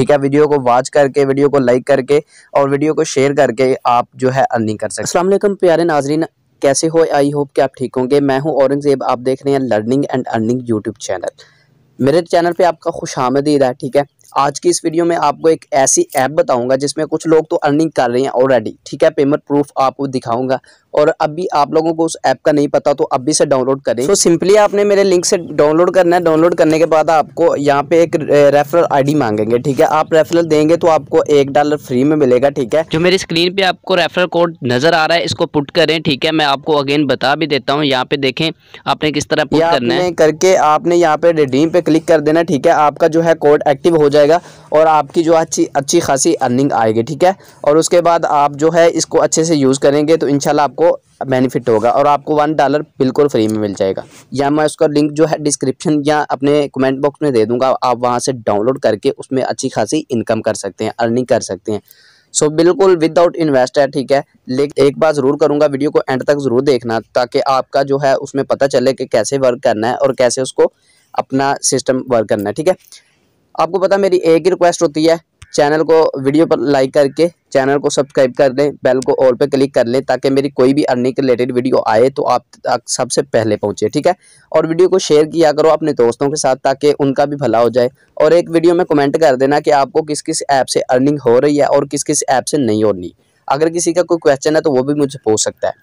ठीक है वीडियो को वॉच करके वीडियो को लाइक करके और वीडियो को शेयर करके आप जो है अर्निंग कर सकते असलम प्यारे नाजरीन कैसे हो आई होप कि आप ठीक होंगे मैं हूँ औरंगजेब आप देख रहे हैं learning and earning YouTube channel मेरे चैनल पे आपका खुश आमदीद है ठीक है आज की इस वीडियो में आपको एक ऐसी ऐप बताऊंगा जिसमें कुछ लोग तो अर्निंग कर रहे हैं ऑलरेडी ठीक है पेमेंट प्रूफ आपको दिखाऊंगा और अभी आप लोगों को उस ऐप का नहीं पता तो अभी से डाउनलोड करें तो सिंपली आपने मेरे लिंक से डाउनलोड करना है डाउनलोड करने के बाद आपको यहाँ पे एक रेफरल आईडी मांगेंगे ठीक है आप रेफरल देंगे तो आपको एक डॉलर फ्री में मिलेगा ठीक है जो मेरी स्क्रीन पे आपको रेफरल कोड नजर आ रहा है इसको पुट करें ठीक है मैं आपको अगेन बता भी देता हूँ यहाँ पे देखें आपने किस तरह करना है करके आपने यहाँ पे रिडीम पे क्लिक कर देना ठीक है आपका जो है कोड एक्टिव हो जाए जाएगा और आपकी जो अच्छी अच्छी खासी अर्निंग आएगी ठीक है और उसके बाद आप जो है इसको अच्छे से यूज़ करेंगे तो इनशाला आपको बेनिफिट होगा और आपको वन डॉलर बिल्कुल फ्री में मिल जाएगा या मैं उसका लिंक जो है डिस्क्रिप्शन या अपने कमेंट बॉक्स में दे दूंगा आप वहां से डाउनलोड करके उसमें अच्छी खासी इनकम कर सकते हैं अर्निंग कर सकते हैं सो so, बिल्कुल विदाउट इन्वेस्ट है ठीक है लेकिन एक बार ज़रूर करूंगा वीडियो को एंड तक ज़रूर देखना ताकि आपका जो है उसमें पता चले कि कैसे वर्क करना है और कैसे उसको अपना सिस्टम वर्क करना है ठीक है आपको पता है मेरी एक ही रिक्वेस्ट होती है चैनल को वीडियो पर लाइक करके चैनल को सब्सक्राइब कर लें बेल को ऑल पे क्लिक कर लें ताकि मेरी कोई भी अर्निंग रिलेटेड वीडियो आए तो आप तक सबसे पहले पहुंचे ठीक है और वीडियो को शेयर किया करो अपने दोस्तों के साथ ताकि उनका भी भला हो जाए और एक वीडियो में कमेंट कर देना कि आपको किस किस ऐप से अर्निंग हो रही है और किस किस ऐप से नहीं हो अगर किसी का कोई क्वेश्चन है तो वो भी मुझे पूछ सकता है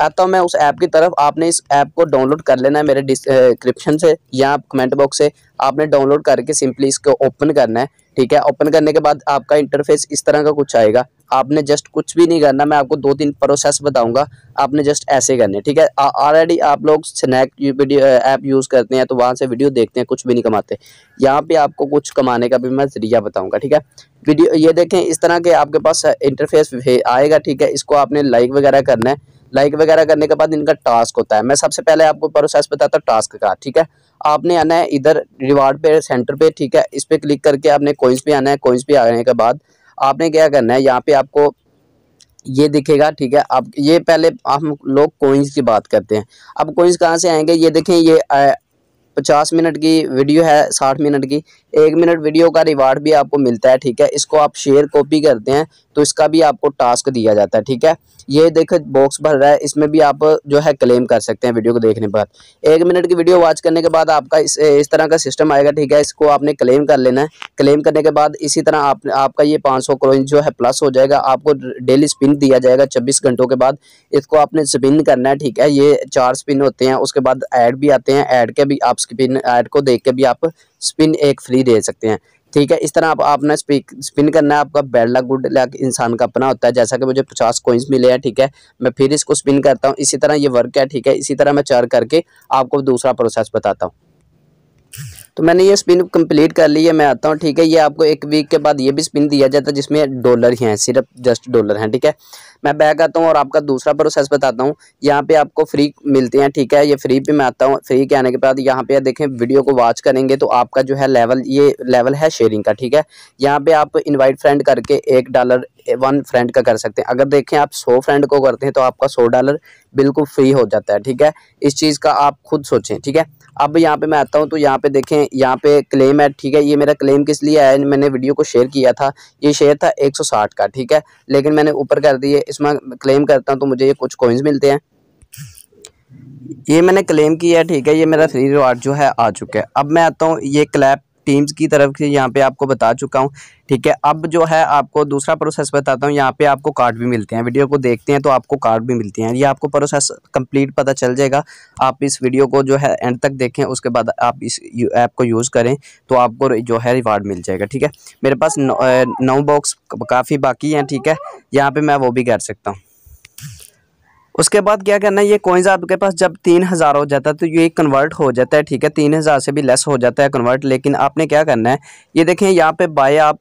आता हूँ मैं उस ऐप की तरफ आपने इस ऐप को डाउनलोड कर लेना है मेरे डिस्क्रिप्शन से या कमेंट बॉक्स से आपने डाउनलोड करके सिंपली इसको ओपन करना है ठीक है ओपन करने के बाद आपका इंटरफेस इस तरह का कुछ आएगा आपने जस्ट कुछ भी नहीं करना मैं आपको दो तीन प्रोसेस बताऊंगा आपने जस्ट ऐसे करने ठीक है ऑलरेडी आप लोग स्नैक वीडियो ऐप यूज़ करते हैं तो वहाँ से वीडियो देखते हैं कुछ भी नहीं कमाते यहाँ पे आपको कुछ कमाने का भी मैं जरिया बताऊंगा ठीक है वीडियो ये देखें इस तरह के आपके पास इंटरफेस आएगा ठीक है इसको आपने लाइक वगैरह करना है लाइक वगैरह करने के बाद इनका टास्क होता है मैं सबसे पहले आपको प्रोसेस बताता हूँ टास्क का ठीक है आपने आना है इधर रिवार्ड पे सेंटर पे ठीक है इस पर क्लिक करके आपने कोइंस पे आना है कोइंस पे आने के बाद आपने क्या करना है यहाँ पे आपको ये दिखेगा ठीक है अब ये पहले हम लोग कोइंस की बात करते हैं अब कोइंस कहाँ से आएंगे ये देखें ये पचास मिनट की वीडियो है साठ मिनट की एक मिनट वीडियो का रिवार्ड भी आपको मिलता है ठीक है इसको आप शेयर कॉपी करते हैं तो इसका भी आपको टास्क दिया जाता है ठीक है ये देखो बॉक्स भर रहा है इसमें भी आप जो है क्लेम कर सकते हैं वीडियो को देखने के बाद एक मिनट की वीडियो वॉच करने के बाद आपका इस इस तरह का सिस्टम आएगा ठीक है इसको आपने क्लेम कर लेना है क्लेम करने के बाद इसी तरह आप, आपका ये पाँच सौ क्रोइ जो है प्लस हो जाएगा आपको डेली स्पिन दिया जाएगा छब्बीस घंटों के बाद इसको आपने स्पिन करना है ठीक है ये चार स्पिन होते हैं उसके बाद एड भी आते हैं ऐड के भी आप स्पिन ऐड को देख के भी आप स्पिन एक फ्री दे सकते हैं ठीक है इस तरह आप आपने स्पिन करना है आपका बैड लक गुड लक इंसान का अपना होता है जैसा कि मुझे पचास कोइंस मिले हैं ठीक है मैं फिर इसको स्पिन करता हूँ इसी तरह ये वर्क है ठीक है इसी तरह मैं चार करके आपको दूसरा प्रोसेस बताता हूँ तो मैंने ये स्पिन कंप्लीट कर ली है मैं आता हूँ ठीक है ये आपको एक वीक के बाद ये भी स्पिन दिया जाता है जिसमें डॉलर ही हैं सिर्फ जस्ट डॉलर हैं ठीक है मैं बैक आता हूँ और आपका दूसरा प्रोसेस बताता हूँ यहाँ पे आपको फ्री मिलते हैं ठीक है ये फ्री पे मैं आता हूँ फ्री के आने के बाद यहाँ पे देखें वीडियो को वॉच करेंगे तो आपका जो है लेवल ये लेवल है शेयरिंग का ठीक है यहाँ पे आप इन्वाइट फ्रेंड करके एक डॉलर वन फ्रेंड का कर सकते हैं अगर देखें आप सौ फ्रेंड को करते हैं तो आपका सौ डॉलर बिल्कुल फ्री हो जाता है ठीक है इस चीज़ का आप खुद सोचें ठीक है अब यहाँ पे मैं आता हूँ तो यहाँ पे देखें यहाँ पे क्लेम है ठीक है ये मेरा क्लेम किस लिए आया मैंने वीडियो को शेयर किया था ये शेयर था 160 का ठीक है लेकिन मैंने ऊपर कर दिए इसमें क्लेम करता हूँ तो मुझे ये कुछ कॉइन्स मिलते हैं ये मैंने क्लेम किया ठीक है ये मेरा फ्री रिवार्ड जो है आ चुका है अब मैं आता हूँ ये क्लैप टीम्स की तरफ से यहाँ पे आपको बता चुका हूँ ठीक है अब जो है आपको दूसरा प्रोसेस बताता हूँ यहाँ पे आपको कार्ड भी मिलते हैं वीडियो को देखते हैं तो आपको कार्ड भी मिलते हैं ये आपको प्रोसेस कंप्लीट पता चल जाएगा आप इस वीडियो को जो है एंड तक देखें उसके बाद आप इस ऐप को यूज़ करें तो आपको जो है रिवार्ड मिल जाएगा ठीक है मेरे पास नौ बॉक्स काफ़ी बाकी हैं ठीक है यहाँ पर मैं वो भी कर सकता हूँ उसके बाद क्या करना है ये कोइंस आपके पास जब तीन हज़ार हो जाता है तो ये कन्वर्ट हो जाता है ठीक है तीन हज़ार से भी लेस हो जाता है कन्वर्ट लेकिन आपने क्या करना है ये देखें यहाँ पे बाय आप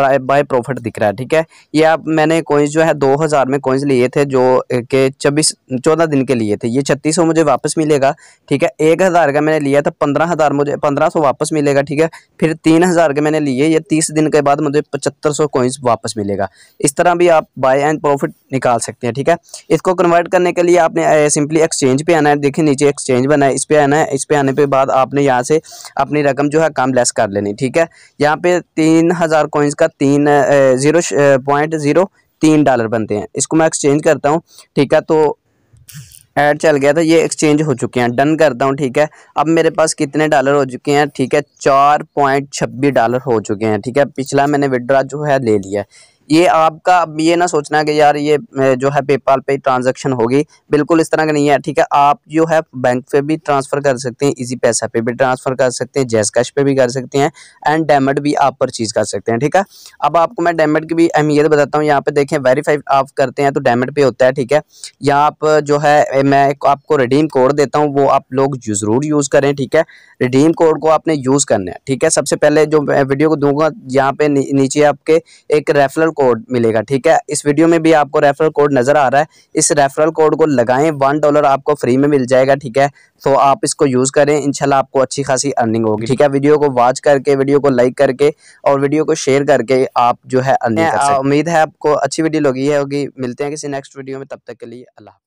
बाय प्रॉफिट दिख रहा है ठीक है ये आप मैंने कोइंस जो है दो हज़ार में कोइंस लिए थे जो के छब्बीस चौदह दिन के लिए थे ये छत्तीस मुझे वापस मिलेगा ठीक है एक हज़ार का मैंने लिया था पंद्रह हज़ार मुझे पंद्रह सौ वापस मिलेगा ठीक है फिर तीन हज़ार के मैंने लिए ये तीस दिन के बाद मुझे पचहत्तर सौ कोइंस वापस मिलेगा इस तरह भी आप बाय एंड प्रॉफिट निकाल सकते हैं ठीक है इसको कन्वर्ट करने के लिए आपने सिंपली एक्सचेंज पे आना है देखिए नीचे एक्सचेंज बना है इस पर आना है इस पर आने के बाद आपने यहाँ से अपनी रकम जो है कम लेस कर लेनी ठीक है यहाँ पे तीन हज़ार कोइंस का तीन ज़ीरो पॉइंट ज़ीरो तीन डॉलर बनते हैं इसको मैं एक्सचेंज करता हूँ ठीक है तो ऐड चल गया था ये एक्सचेंज हो चुके हैं डन करता हूँ ठीक है अब मेरे पास कितने डॉलर हो चुके हैं ठीक है चार पॉइंट छब्बीस डॉलर हो चुके हैं ठीक है पिछला मैंने विड्रा जो है ले लिया ये आपका अब ये ना सोचना कि यार ये जो है पेपाल पे ट्रांजैक्शन होगी बिल्कुल इस तरह का नहीं है ठीक है आप जो है बैंक पे भी ट्रांसफ़र कर सकते हैं इजी पैसा पे भी ट्रांसफ़र कर सकते हैं जैस कैश पे भी कर सकते हैं एंड डेमेट भी आप परचीज़ कर सकते हैं ठीक है अब आपको मैं डेमेट की भी अहमियत बताता हूँ यहाँ पे देखें वेरीफाई आप करते हैं तो डेमेट पे होता है ठीक है या आप जो है मैं आपको रिडीम कोड देता हूँ वो आप लोग ज़रूर यूज़ करें ठीक है रिडीम कोड को आपने यूज़ करना है ठीक है सबसे पहले जो वीडियो को दूंगा यहाँ पे नीचे आपके एक रेफरल कोड मिलेगा ठीक है इस वीडियो में भी आपको रेफरल कोड नज़र आ रहा है इस रेफरल कोड को लगाएं वन डॉलर आपको फ्री में मिल जाएगा ठीक है तो आप इसको यूज़ करें इनशाला आपको अच्छी खासी अर्निंग होगी ठीक है वीडियो को वॉच करके वीडियो को लाइक करके और वीडियो को शेयर करके आप जो है अर्निंग उम्मीद है आपको अच्छी वीडियो लगी होगी मिलते हैं किसी नेक्स्ट वीडियो में तब तक के लिए अल्लाह